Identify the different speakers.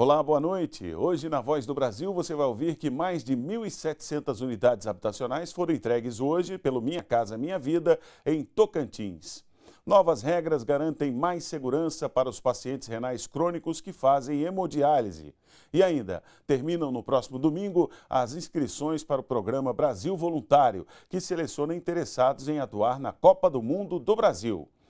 Speaker 1: Olá, boa noite. Hoje na Voz do Brasil você vai ouvir que mais de 1.700 unidades habitacionais foram entregues hoje pelo Minha Casa Minha Vida em Tocantins. Novas regras garantem mais segurança para os pacientes renais crônicos que fazem hemodiálise. E ainda, terminam no próximo domingo as inscrições para o programa Brasil Voluntário, que seleciona interessados em atuar na Copa do Mundo do Brasil.